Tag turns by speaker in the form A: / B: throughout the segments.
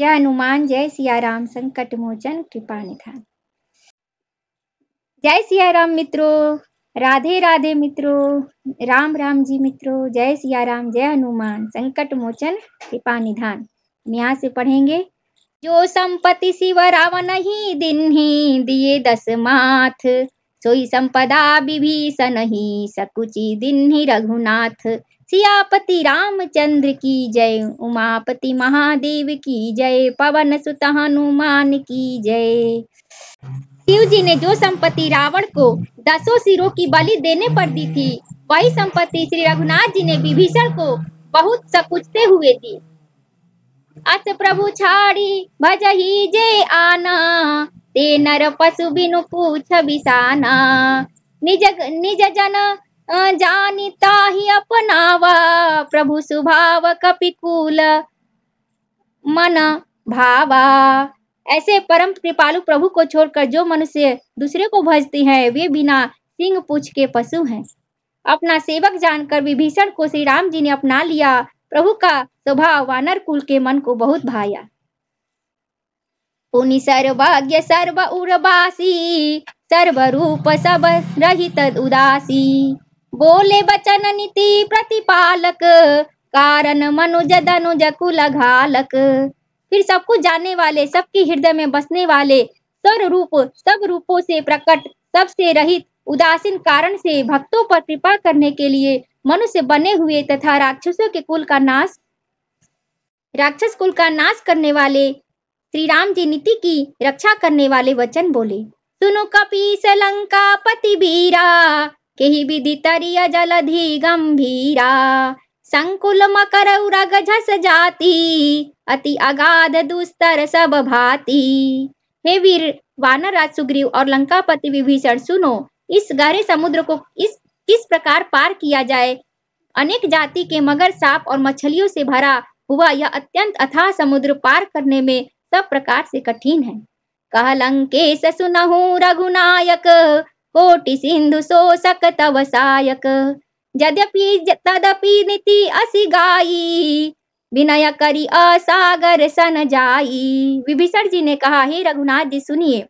A: जय हनुमान जय सिया राम संकट मोचन कृपा निधान जय सिया राम मित्रों राधे राधे मित्रों राम राम जी मित्रों जय राम जय हनुमान संकट मोचन कृपा निधान हम यहाँ से पढ़ेंगे जो संपत्ति शिव रावण ही दिन ही दिए दस माथ सोई संपदा विभीषण ही सकुची दिन ही रघुनाथ सियापति रामचंद्र की जय उमापति महादेव की जय पवन सुत हनुमान की जय शिव जी ने जो संपत्ति रावण को दसों सिरों की बलि देने पर दी थी वही संपत्ति श्री रघुनाथ जी ने विभीषण को बहुत सकुचते हुए दी अस प्रभु छाड़ी ही जे आना ते नर पशु बिनु पूछ बिसाना निज निज जन जानिता ही अपनावा प्रभु सुभाव कपिकूल मन भावा ऐसे परम कृपालु प्रभु को छोड़कर जो मनुष्य दूसरे को भजती हैं वे बिना सिंह पूछ के पशु हैं अपना सेवक जानकर विभीषण को श्री राम जी ने अपना लिया प्रभु का स्वभाव वानर कुल के मन को बहुत भाया पुनि सर्वज्ञ सर्व उर्वासी सर्व रूप सब रहित उदासी बोले बचन नीति प्रतिपालक कारण मनुज दनुज कुल घालक फिर सब कुछ जानने वाले सबके हृदय में बसने वाले रूप सब रूपों से प्रकट सबसे रहित उदासीन कारण से भक्तों पर कृपा करने के लिए मनुष्य बने हुए तथा राक्षसों के कुल का नाश राक्षस कुल का नाश करने वाले श्री राम जी नीति की रक्षा करने वाले वचन बोले सुनो कपी लंका पति बीरा केहि विधि तरिय जलधि गंभीरा संकुल मकर उरग झस जाती अति अगाध दुस्तर सब भाती हे वीर वानर राज सुग्रीव और लंकापति विभीषण सुनो इस गहरे समुद्र को इस किस प्रकार पार किया जाए अनेक जाति के मगर सांप और मछलियों से भरा हुआ यह अत्यंत अथाह समुद्र पार करने में सब प्रकार से कठिन है कहलंकेश सुनहु रघुनायक कोटि सिंधु सोसक तव सायक यद्यपि तदपि नीति असि गाई विनय करी असागर सन जाई विभीषण जी ने कहा हे रघुनाथ जी सुनिए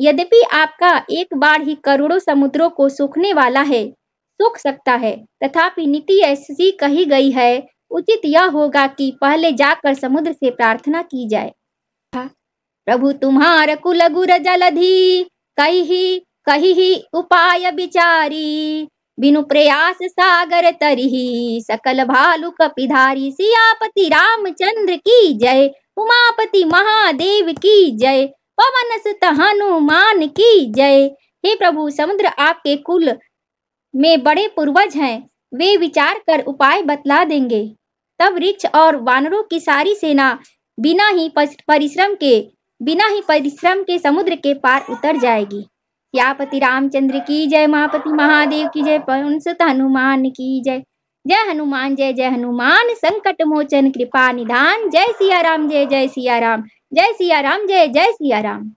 A: यद्यपि आपका एक बार ही करोड़ों समुद्रों को सूखने वाला है सूख सकता है तथापि नीति ऐसी कही गई है उचित यह होगा कि पहले जाकर समुद्र से प्रार्थना की जाए था प्रभु तुम्हार कुल गुर जलधि कही ही कही ही उपाय बिचारी बिनु प्रयास सागर तरही सकल भालु कपिधारी सियापति रामचंद्र की जय उमापति महादेव की जय पवन सुत हनुमान की जय हे प्रभु समुद्र आपके कुल में बड़े पूर्वज हैं वे विचार कर उपाय बतला देंगे तब रिच और वानरों की सारी सेना बिना ही परिश्रम के बिना ही परिश्रम के समुद्र के पार उतर जाएगी यापति रामचंद्र की जय महापति महादेव की जय पंसत हनुमान की जय जय हनुमान जय जय हनुमान संकट मोचन कृपा निधान जय सिया राम जय जय सिया राम जय सिया राम जय जय सिया राम